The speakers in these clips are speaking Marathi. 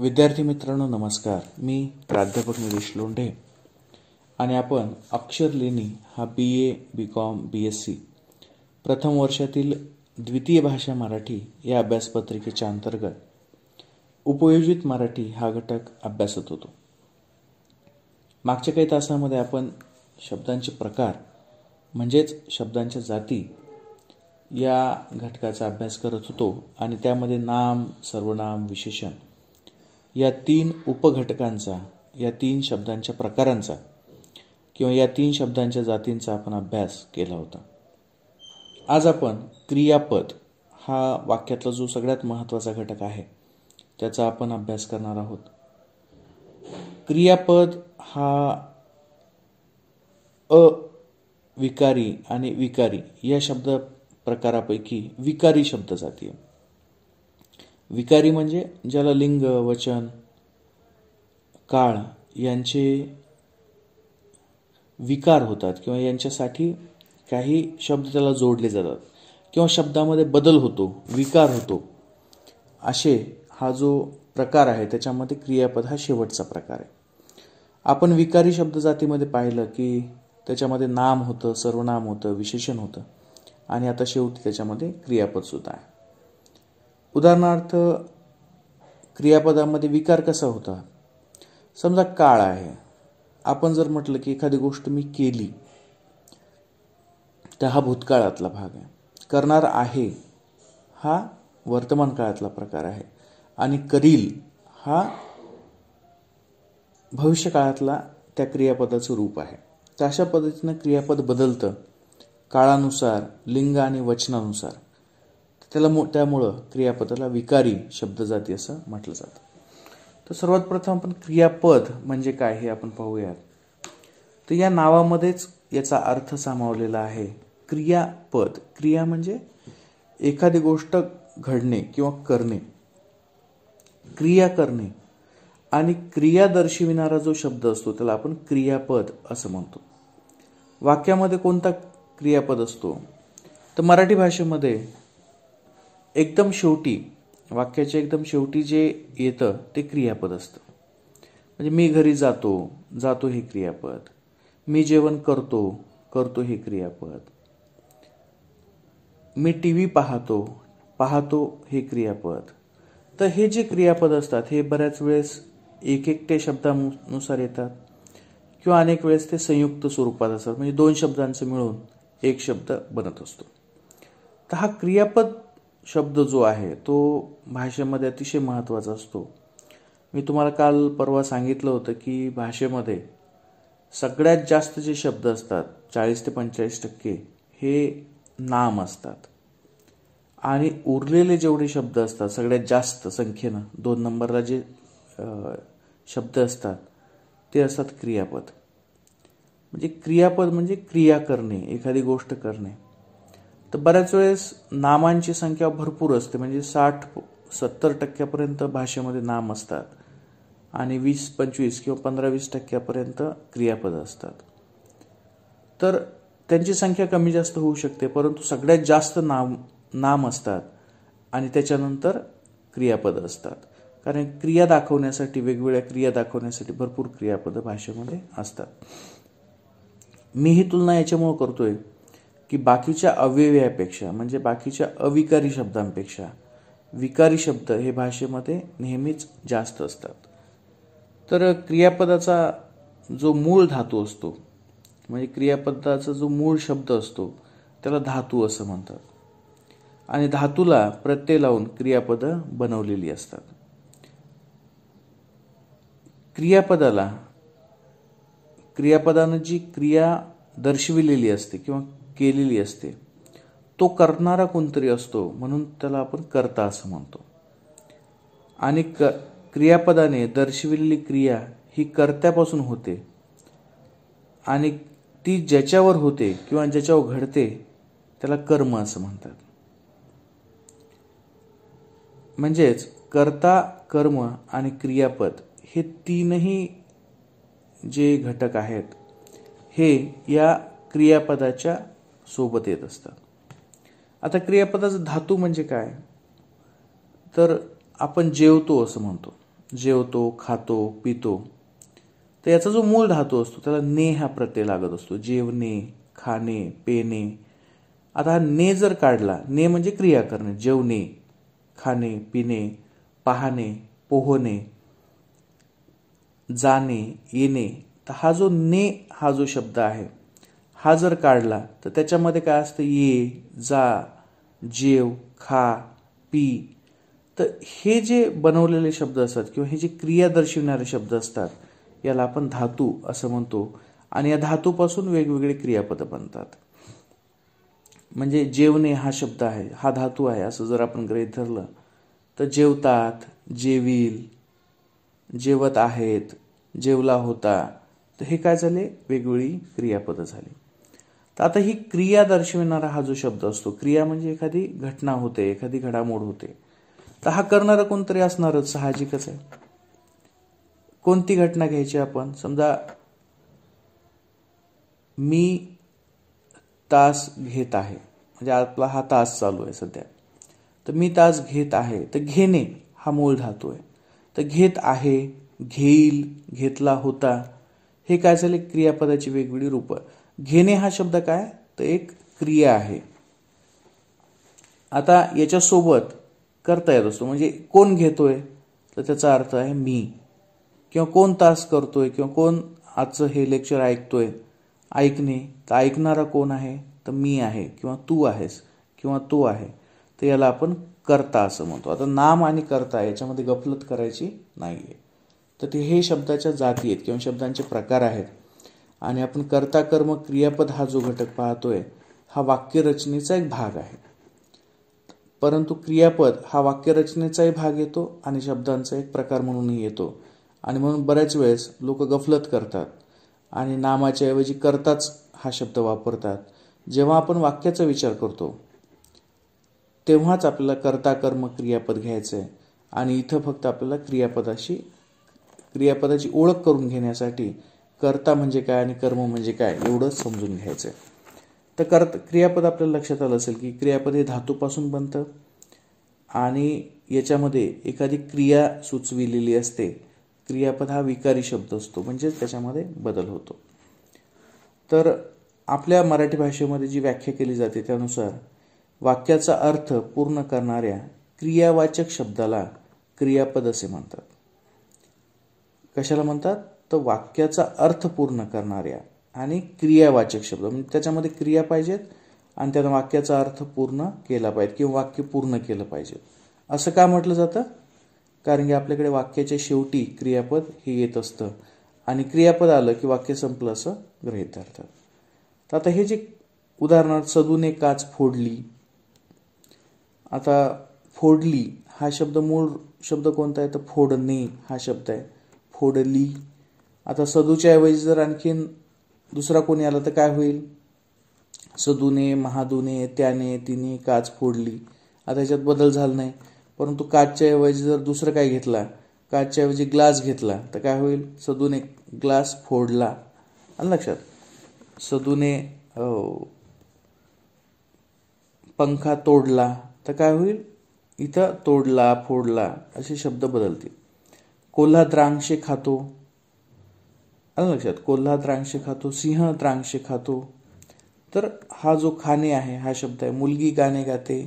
विद्यार्थी मित्रांनो नमस्कार मी प्राध्यापक निलेश लोंढे आणि आपण अक्षर लेणी हा B A B com B S C प्रथम वर्षातील द्वितीय भाषा मराठी या अभ्यासपत्रिकेच्या अंतर्गत उपयोजित मराठी हा घटक अभ्यासत होतो मागच्या काही तासामध्ये आपण शब्दांचे प्रकार म्हणजेच शब्दांच्या जाती या घटकाचा अभ्यास करत होतो आणि त्यामध्ये नाम सर्वनाम विशेषण या तीन उपघटकांचा या तीन शब्दांच्या प्रकारांचा किंवा या तीन शब्दांच्या जातींचा आपण अभ्यास केला होता आज आपण क्रियापद हा वाक्यातला जो सगळ्यात महत्त्वाचा घटक आहे त्याचा आपण अभ्यास करणार आहोत क्रियापद हा अ विकारी आणि विकारी या शब्द प्रकारापैकी विकारी शब्द जाती आहे विकारी म्हणजे ज्याला लिंग वचन काळ यांचे विकार होतात किंवा यांच्यासाठी काही शब्द त्याला जोडले जातात किंवा शब्दामध्ये बदल होतो विकार होतो असे हा जो प्रकार आहे त्याच्यामध्ये क्रियापद हा शेवटचा प्रकार आहे आपण विकारी शब्द जातीमध्ये पाहिलं की त्याच्यामध्ये नाम होतं सर्वनाम होतं विशेषण होतं आणि आता शेवटी त्याच्यामध्ये सुद्धा आहे उदाहरणार्थ क्रियापदामध्ये विकार कसा होता समजा काळ आहे आपण जर म्हटलं की एखादी गोष्ट मी केली तर हा भूतकाळातला भाग आहे करणार आहे हा वर्तमान काळातला प्रकार आहे आणि करील हा भविष्यकाळातला त्या क्रियापदाचं रूप आहे तर अशा पद्धतीनं क्रियापद बदलतं काळानुसार लिंग आणि वचनानुसार त्याला मो त्यामुळं क्रियापदाला विकारी शब्द जाती असं म्हटलं जातं तर सर्वात प्रथम आपण क्रियापद म्हणजे काय हे आपण पाहूयात तर या नावामध्येच याचा अर्थ सामावलेला आहे क्रियापद क्रिया म्हणजे एखादी गोष्ट घडणे किंवा करणे क्रिया करणे आणि क्रिया दर्शविणारा जो शब्द असतो त्याला आपण क्रियापद असं म्हणतो वाक्यामध्ये कोणता क्रियापद असतो तर मराठी भाषेमध्ये एकदम शेवटी वाक्याच्या एकदम शेवटी जे येतं ते क्रियापद असतं म्हणजे मी घरी जातो जातो हे क्रियापद मी जेवण करतो करतो हे क्रियापद मी टी व्ही पाहतो पाहतो हे क्रियापद तर हे जे क्रियापद असतात हे बऱ्याच वेळेस एक एकटे शब्दानुसार येतात किंवा अनेक वेळेस ते संयुक्त स्वरूपात असतात म्हणजे दोन शब्दांचं मिळून एक शब्द बनत असतो तर हा क्रियापद शब्द जो आहे तो भाषेमध्ये अतिशय महत्त्वाचा असतो मी तुम्हाला काल परवा सांगितलं होतं की भाषेमध्ये सगळ्यात जास्त जे शब्द असतात चाळीस ते पंचेचाळीस टक्के हे नाम असतात आणि उरलेले जेवढे शब्द असतात सगळ्यात जास्त संख्येनं दोन नंबरला जे शब्द असतात ते असतात क्रियापद म्हणजे क्रियापद म्हणजे क्रिया करणे एखादी गोष्ट करणे तर बऱ्याच वेळेस नामांची संख्या भरपूर असते म्हणजे साठ सत्तर टक्क्यापर्यंत भाषेमध्ये नाम असतात आणि वीस पंचवीस किंवा पंधरा वीस टक्क्यापर्यंत क्रियापद असतात तर त्यांची संख्या कमी जास्त होऊ शकते परंतु सगळ्यात जास्त नाम नाम असतात आणि त्याच्यानंतर क्रियापद असतात कारण क्रिया दाखवण्यासाठी वेगवेगळ्या क्रिया दाखवण्यासाठी भरपूर क्रियापद भाषेमध्ये असतात मी ही तुलना याच्यामुळं करतोय की बाकीच्या अव्ययापेक्षा म्हणजे बाकीच्या अविकारी शब्दांपेक्षा विकारी शब्द हे भाषेमध्ये नेहमीच जास्त असतात तर क्रियापदाचा जो मूळ धातू असतो म्हणजे क्रियापदाचा जो मूळ शब्द असतो त्याला धातू असं म्हणतात आणि धातूला प्रत्यय लावून क्रियापदं बनवलेली असतात क्रियापदाला क्रियापदानं जी क्रिया दर्शविलेली असते किंवा केलेली असते तो करणारा कोणतरी असतो म्हणून त्याला आपण करता असं म्हणतो आणि क क्रियापदाने दर्शविलेली क्रिया ही कर्त्यापासून होते आणि ती ज्याच्यावर होते किंवा ज्याच्यावर घडते त्याला कर्म असं म्हणतात म्हणजेच कर्ता कर्म आणि क्रियापद हे तीनही जे घटक आहेत हे या क्रियापदाच्या सोबत येत असतात आता क्रियापदाचं धातू म्हणजे काय तर आपण जेवतो असं म्हणतो जेवतो खातो पितो तर याचा जो मूळ धातू असतो त्याला ने हा प्रत्यय लागत असतो जेवणे खाणे पेणे आता हा ने जर काढला ने म्हणजे क्रिया करणे जेवणे खाणे पिणे पाहणे पोहणे जाणे येणे तर हा जो ने हा जो शब्द आहे हा जर काढला तर त्याच्यामध्ये काय असतं ये जा जेव खा पी तर हे जे बनवलेले शब्द असतात किंवा हे जे क्रिया दर्शविणारे शब्द असतात याला आपण धातू असं म्हणतो आणि या धातूपासून वेगवेगळे क्रियापद बनतात म्हणजे जेवणे हा शब्द आहे हा धातू आहे असं जर आपण ग्रहित धरलं तर जेवतात जेवील जेवत आहेत जेवला होता तर हे काय झाले वेगवेगळी क्रियापदं झाली तर आता ही क्रिया दर्शविणारा हा जो शब्द असतो क्रिया म्हणजे एखादी घटना होते एखादी घडामोड होते तर हा करणारा कोणतरी असणारच साहजिकच आहे कोणती घटना घ्यायची आपण समजा मी तास घेत आहे म्हणजे आपला हा तास चालू आहे सध्या तर मी तास घेत आहे तर घेणे हा मूळ धातू आहे तर घेत आहे घेईल घेतला होता हे काय झाले क्रियापदाची वेगवेगळी रूपं घेणे हा शब्द काय तर एक क्रिया आहे आता याच्यासोबत करता येत असतो म्हणजे कोण घेतोय तर त्याचा अर्थ आहे मी किंवा कोण तास करतोय किंवा कोण आजचं हे लेक्चर ऐकतोय ऐकणे तर ऐकणारा कोण आहे तर मी आहे किंवा तू आहेस किंवा तो आहे तर याला आपण करता असं म्हणतो आता नाम आणि करता याच्यामध्ये गफलत करायची नाही आहे तर ते हे शब्दाच्या जाती आहेत किंवा शब्दांचे प्रकार आहेत आणि आपण कर्ता कर्म क्रियापद हा जो घटक पाहतोय हा वाक्यरचनेचा एक भाग आहे परंतु क्रियापद हा वाक्यरचनेचाही भाग येतो आणि शब्दांचा एक प्रकार म्हणूनही येतो आणि म्हणून बऱ्याच वेळेस लोक गफलत करतात आणि नामाच्या ऐवजी करताच हा शब्द वापरतात जेव्हा आपण वाक्याचा विचार करतो तेव्हाच आपल्याला कर्ता कर्म क्रियापद घ्यायचं आहे आणि इथं फक्त आपल्याला क्रियापदाशी क्रियापदाची ओळख करून घेण्यासाठी कर्ता म्हणजे काय आणि कर्म म्हणजे काय एवढंच समजून घ्यायचं आहे तर कर्त क्रियापद आपल्याला लक्षात आलं असेल की क्रियापद हे धातूपासून बनतं आणि याच्यामध्ये एखादी क्रिया सुचविलेली असते क्रियापद हा विकारी शब्द असतो म्हणजेच त्याच्यामध्ये बदल होतो तर आपल्या मराठी भाषेमध्ये जी व्याख्या केली जाते त्यानुसार वाक्याचा अर्थ पूर्ण करणाऱ्या क्रियावाचक शब्दाला क्रियापद असे म्हणतात कशाला म्हणतात तर वाक्याचा अर्थ पूर्ण करणाऱ्या आणि क्रियावाचक शब्द म्हणजे त्याच्यामध्ये क्रिया पाहिजेत आणि त्यानं वाक्याचा अर्थ पूर्ण केला पाहिजे किंवा वाक्य पूर्ण केलं पाहिजे असं का म्हटलं जातं कारण की आपल्याकडे वाक्याच्या शेवटी क्रियापद हे येत असतं आणि क्रियापद आलं की वाक्य संपलं असं गृहीत धरतात तर आता हे जे उदाहरणार्थ सदूने काच फोडली आता फोडली हा शब्द मूळ शब्द कोणता आहे तर फोडणे हा शब्द आहे फोडली आता सदूच्या ऐवजी जर आणखीन दुसरा कोणी आला तर काय होईल सदूने महादूने त्याने तिने काच फोडली आता याच्यात बदल झाला नाही परंतु काचच्या ऐवजी जर दुसरं काय घेतला काचच्या ऐवजी ग्लास घेतला तर काय होईल सदूने ग्लास फोडला आणि लक्षात सदूने पंखा तोडला तर काय होईल इथं तोडला फोडला असे शब्द बदलतील कोल्हा द्रांक्षे खातो लक्षात कोल्हा त्रांक्ष खातो सिंह त्रांक्ष खातो तर हा जो खाणे आहे हा शब्द आहे मुलगी गाणे गाते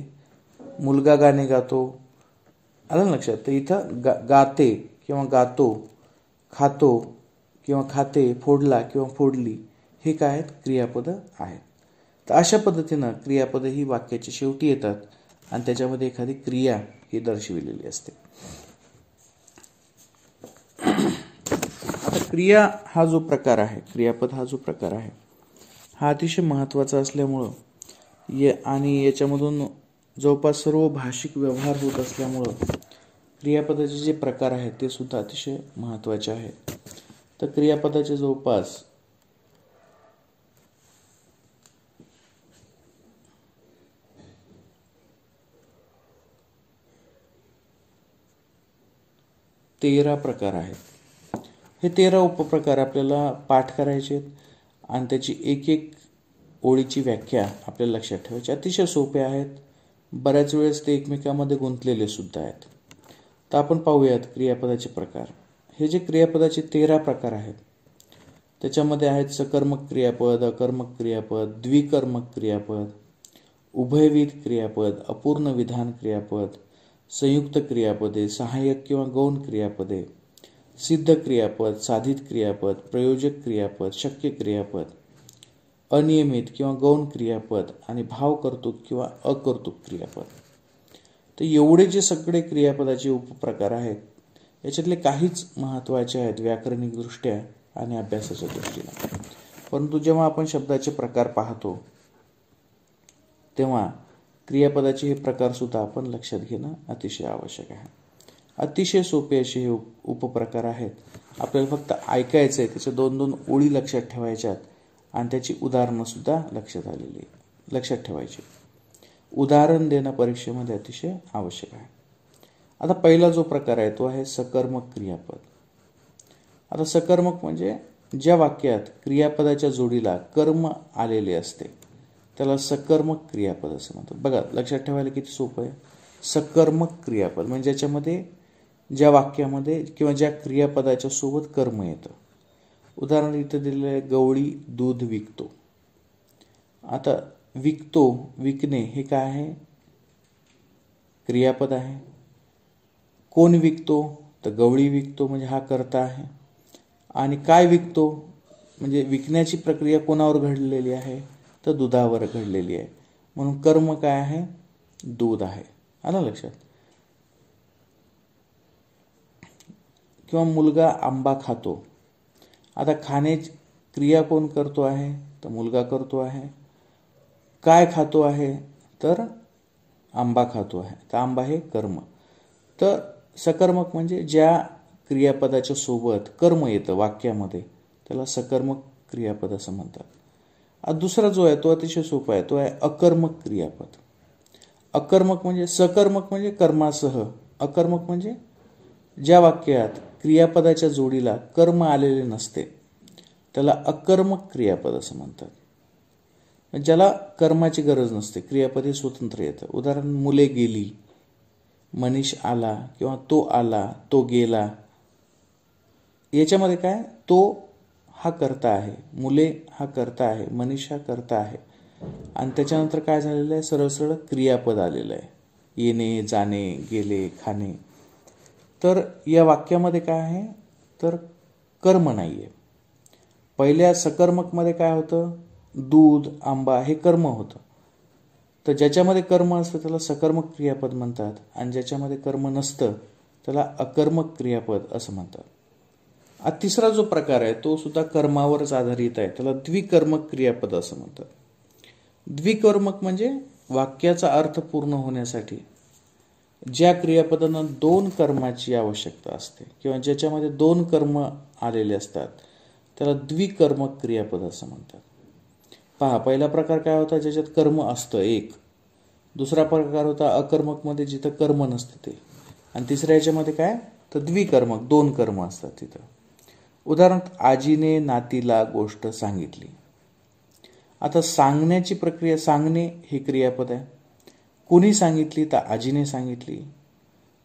मुलगा गाणे गातो आलं लक्षात तर इथं गा गाते किंवा गातो खातो किंवा खाते फोडला किंवा फोडली हे काय आहेत क्रियापद आहेत तर अशा पद्धतीनं क्रियापद ही वाक्याच्या शेवटी येतात आणि त्याच्यामध्ये एखादी क्रिया ही दर्शविलेली असते क्रिया हा जो प्रकार आहे क्रियापद हा जो प्रकार आहे हा अतिशय महत्त्वाचा असल्यामुळं ये आणि याच्यामधून जवळपास सर्व भाषिक व्यवहार होत असल्यामुळं क्रियापदाचे जे प्रकार आहेत ते सुद्धा अतिशय महत्त्वाचे आहेत तर क्रियापदाचे जवळपास तेरा प्रकार आहेत हे तेरा उपप्रकार आपल्याला पाठ करायचे आहेत आणि त्याची एक एक ओळीची व्याख्या आपल्याला लक्षात ठेवायची अतिशय सोपे आहेत बऱ्याच वेळेस ते एकमेकामध्ये गुंतलेले सुद्धा आहेत तर आपण पाहूयात क्रियापदाचे प्रकार हे जे क्रियापदाचे तेरा प्रकार आहेत त्याच्यामध्ये आहेत सकर्मक क्रियापद अकर्मक क्रियापद द्विकर्मक क्रियापद उभयविध क्रियापद अपूर्ण विधान क्रियापद संयुक्त क्रियापदे सहाय्यक किंवा गौण क्रियापदे सिद्ध क्रियापद साधित क्रियापद प्रयोजक क्रियापद शक्य क्रियापद अनियमित किंवा गौण क्रियापद आणि भावकर्तुक किंवा अकर्तुक क्रियापद तर एवढे जे सगळे क्रियापदाचे उपप्रकार आहेत याच्यातले काहीच महत्त्वाचे आहेत दृष्ट्या आणि अभ्यासाच्या दृष्टीने परंतु जेव्हा आपण शब्दाचे प्रकार पाहतो तेव्हा क्रियापदाचे हे प्रकारसुद्धा आपण लक्षात घेणं अतिशय आवश्यक आहे अतिशय सोपे असे हे उपप्रकार आहेत आपल्याला फक्त ऐकायचं आहे त्याच्या दोन दोन ओळी लक्षात ठेवायच्यात आणि त्याची उदाहरणंसुद्धा लक्षात आलेली लक्षात ठेवायची उदाहरण देणं परीक्षेमध्ये अतिशय आवश्यक आहे आता पहिला जो प्रकार आहे तो आहे सकर्मक क्रियापद आता सकर्मक म्हणजे ज्या वाक्यात क्रियापदाच्या जोडीला कर्म आलेले असते त्याला सकर्मक क्रियापद असं म्हणतात बघा लक्षात ठेवायला किती सोपं आहे सकर्मक क्रियापद म्हणजे ज्याच्यामध्ये ज्या वाक्यामध्ये किंवा ज्या क्रियापदाच्या सोबत कर्म येतं उदाहरण इथं दिलेलं आहे गवळी दूध विकतो आता विकतो विकणे हे काय आहे क्रियापद आहे कोण विकतो तर गवळी विकतो म्हणजे हा करता आहे आणि काय विकतो म्हणजे विकण्याची प्रक्रिया कोणावर घडलेली आहे तर दुधावर घडलेली आहे म्हणून कर्म काय आहे दूध आहे आलं लक्षात किंवा मुलगा आंबा खातो आता खाने क्रिया कोण करतो आहे तर मुलगा करतो आहे काय खातो आहे तर आंबा खातो आहे तर आंबा हे कर्म तर सकर्मक म्हणजे ज्या क्रियापदाच्या सोबत कर्म येतं वाक्यामध्ये त्याला सकर्मक क्रियापद असं म्हणतात दुसरा जो आहे तो अतिशय सोपा आहे तो आहे अकर्मक क्रियापद अकर्मक म्हणजे सकर्मक म्हणजे कर्मासह अकर्मक म्हणजे ज्या वाक्यात क्रियापदाच्या जोडीला कर्म आलेले नसते त्याला अकर्मक क्रियापद असं म्हणतात ज्याला कर्माची गरज नसते क्रियापदे स्वतंत्र येतं उदाहरण मुले गेली मनीष आला किंवा तो आला तो गेला याच्यामध्ये काय तो हा करता आहे मुले हा करता आहे मनीष हा करता आहे आणि त्याच्यानंतर काय झालेलं आहे सरळ सरळ क्रियापद आलेलं आहे येणे जाणे गेले खाणे तर या वाक्यामध्ये काय आहे तर कर्म नाही आहे पहिल्या सकर्मकमध्ये काय होतं दूध आंबा हे कर्म होतं तर ज्याच्यामध्ये कर्म असतं त्याला सकर्मक क्रियापद म्हणतात आणि ज्याच्यामध्ये कर्म नसतं त्याला अकर्मक क्रियापद असं म्हणतात हा तिसरा जो प्रकार आहे तो सुद्धा कर्मावरच आधारित आहे त्याला द्विकर्मक क्रियापद असं म्हणतात द्विकर्मक म्हणजे वाक्याचा अर्थ पूर्ण होण्यासाठी ज्या क्रियापदांना दोन कर्माची आवश्यकता असते किंवा ज्याच्यामध्ये दोन कर्म आलेले असतात त्याला द्विकर्मक क्रियापद असं म्हणतात पहा पहिला प्रकार काय होता ज्याच्यात कर्म असतं एक दुसरा प्रकार होता अकर्मकमध्ये जिथं कर्म नसतं ते आणि तिसऱ्या याच्यामध्ये काय तर द्विकर्मक दोन कर्म असतात तिथं उदाहरणार्थ आजीने नातीला गोष्ट सांगितली आता सांगण्याची प्रक्रिया सांगणे हे क्रियापद आहे कोणी सांगितली तर आजीने सांगितली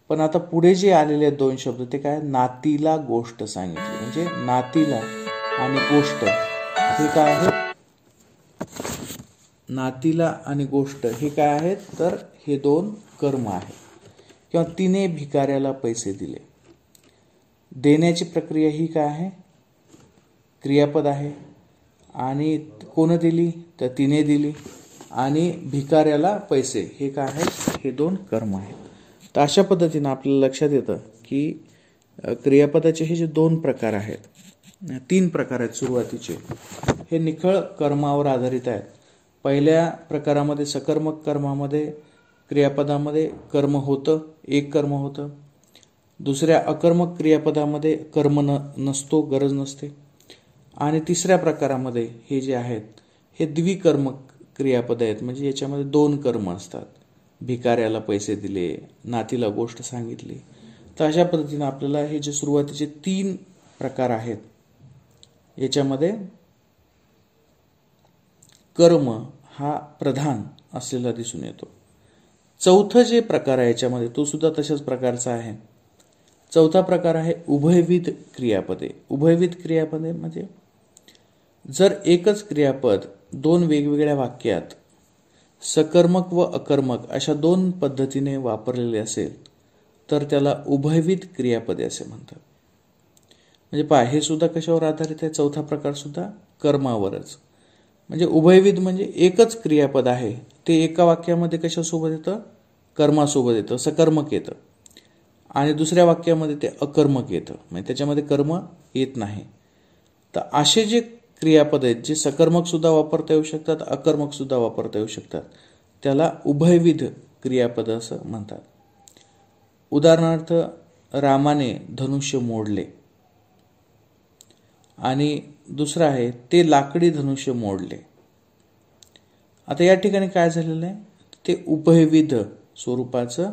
पण आता पुढे जे आलेले दोन शब्द ते काय नातीला गोष्ट सांगितली म्हणजे नातीला आणि गोष्ट हे काय आहे नातीला आणि गोष्ट हे काय आहेत तर हे दोन कर्म आहेत किंवा तिने भिकाऱ्याला पैसे दिले देण्याची प्रक्रिया ही काय आहे क्रियापद आहे आणि कोण दिली तर तिने दिली आणि भिकाऱ्याला पैसे हे काय आहेत हे दोन कर्म आहेत तर अशा पद्धतीनं आपल्याला लक्षात येतं की क्रियापदाचे हे जे दोन प्रकार आहेत तीन प्रकार आहेत सुरुवातीचे हे निखळ कर्मावर आधारित आहेत पहिल्या प्रकारामध्ये सकर्मक कर्मामध्ये क्रियापदामध्ये कर्म होतं एक कर्म होतं दुसऱ्या अकर्मक क्रियापदामध्ये कर्म न नसतो गरज नसते आणि तिसऱ्या प्रकारामध्ये हे जे आहेत हे द्विकर्मक क्रियापद आहेत म्हणजे याच्यामध्ये दोन कर्म असतात भिकाऱ्याला पैसे दिले नातीला गोष्ट सांगितली तर अशा पद्धतीनं आपल्याला हे जे सुरुवातीचे तीन प्रकार आहेत याच्यामध्ये कर्म हा प्रधान असलेला दिसून येतो चौथं जे प्रकार आहे याच्यामध्ये तो सुद्धा तशाच प्रकारचा आहे चौथा प्रकार आहे उभयविध क्रियापदे उभयविध क्रियापदे म्हणजे जर एकच क्रियापद दोन वेगवेगळ्या वाक्यात सकर्मक व अकर्मक अशा दोन पद्धतीने वापरलेले असेल तर त्याला उभयविध क्रियापदे असे म्हणतात म्हणजे पहा हे सुद्धा कशावर आधारित आहे चौथा प्रकार सुद्धा कर्मावरच म्हणजे उभयविध म्हणजे एकच क्रियापद आहे ते एका वाक्यामध्ये कशासोबत येतं कर्मासोबत येतं सकर्मक येतं आणि दुसऱ्या वाक्यामध्ये ते अकर्मक येतं म्हणजे त्याच्यामध्ये कर्म येत नाही तर असे जे क्रियापद आहेत जे सकर्मक सुद्धा वापरता येऊ शकतात अकर्मक सुद्धा वापरता येऊ शकतात त्याला उभयविध क्रियापद असं म्हणतात उदाहरणार्थ रामाने धनुष्य मोडले आणि दुसरं आहे ते लाकडी धनुष्य मोडले आता या ठिकाणी काय झालेलं आहे ते उभयविध स्वरूपाचं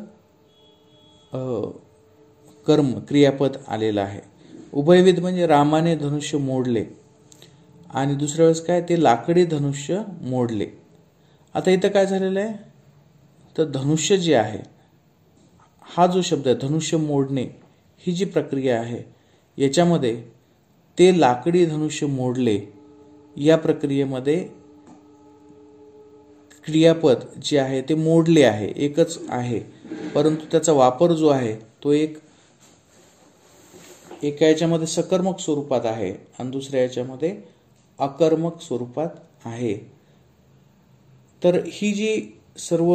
कर्म क्रियापद आलेलं आहे उभयविध म्हणजे रामाने धनुष्य मोडले आणि दुसऱ्या वेळेस काय ते लाकडी धनुष्य मोडले आता इथं काय झालेलं आहे तर धनुष्य जे आहे हा जो शब्द आहे धनुष्य मोडणे ही जी प्रक्रिया आहे याच्यामध्ये ते लाकडी धनुष्य मोडले या प्रक्रियेमध्ये क्रियापद जे आहे ते मोडले आहे एकच आहे परंतु त्याचा वापर जो आहे तो एक एका याच्यामध्ये सकर्मक स्वरूपात आहे आणि दुसऱ्या याच्यामध्ये अकर्मक स्वरूपात आहे तर ही जी सर्व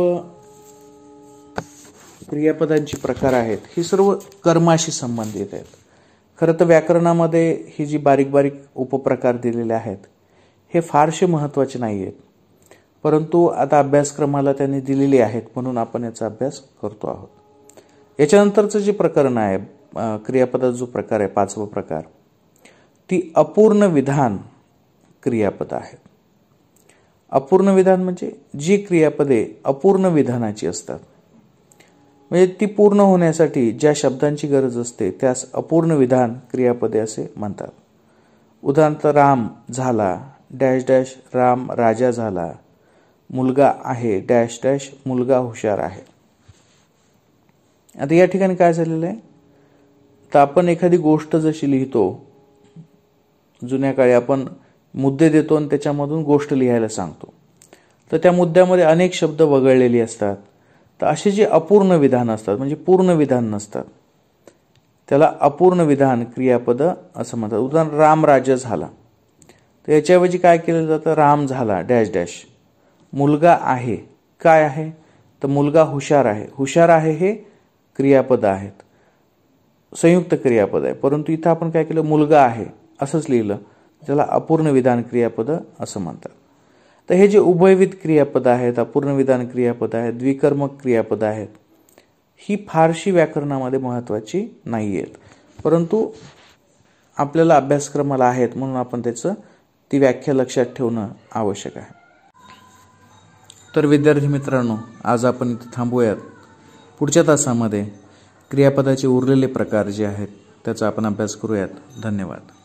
क्रियापदांची प्रकार आहेत ही सर्व कर्माशी संबंधित आहेत खरं तर व्याकरणामध्ये ही जी बारीक बारीक उपप्रकार दिलेले आहेत हे फारसे महत्त्वाचे नाही आहेत परंतु आता अभ्यासक्रमाला त्यांनी दिलेली आहेत म्हणून आपण याचा अभ्यास करतो आहोत याच्यानंतरचं जे प्रकरण आहे क्रियापदाचा जो प्रकार आहे पाचवा प्रकार ती अपूर्ण विधान क्रियापद आहेत अपूर्ण विधान म्हणजे जी क्रियापदे अपूर्ण विधानाची असतात म्हणजे ती पूर्ण होण्यासाठी ज्या शब्दांची गरज असते त्यास अपूर्ण विधान क्रियापदे असे म्हणतात उदाहरणार्थ राम झाला डॅश डॅश राम राजा झाला मुलगा आहे डॅश डॅश मुलगा हुशार आहे आता या ठिकाणी काय झालेलं आहे तर आपण एखादी गोष्ट जशी लिहितो जुन्या काळी आपण मुद्दे देतो आणि त्याच्यामधून गोष्ट लिहायला सांगतो तर त्या मुद्द्यामध्ये अनेक शब्द वगळलेली असतात तर असे जे अपूर्ण विधान असतात म्हणजे पूर्ण विधान नसतात त्याला अपूर्ण विधान क्रियापद असं म्हणतात उदाहरण रामराज झाला तर याच्याऐवजी काय केलं जातं राम झाला डॅश डॅश मुलगा आहे काय आहे तर मुलगा हुशार आहे हुशार आहे हे क्रियापद आहेत संयुक्त क्रियापद आहे परंतु इथं आपण काय केलं मुलगा आहे असंच लिहिलं ज्याला अपूर्ण विधान क्रियापद असं म्हणतात तर हे जे उभयविध क्रियापद आहेत अपूर्ण विधान क्रियापद आहेत द्विकर्मक क्रियापद आहेत ही फारशी व्याकरणामध्ये महत्त्वाची नाही आहेत परंतु आपल्याला अभ्यासक्रमाला आहेत म्हणून आपण त्याचं ती व्याख्या लक्षात ठेवणं आवश्यक आहे तर विद्यार्थी मित्रांनो आज आपण इथे थांबूयात पुढच्या तासामध्ये क्रियापदाचे उरलेले प्रकार जे आहेत त्याचा आपण अभ्यास करूयात धन्यवाद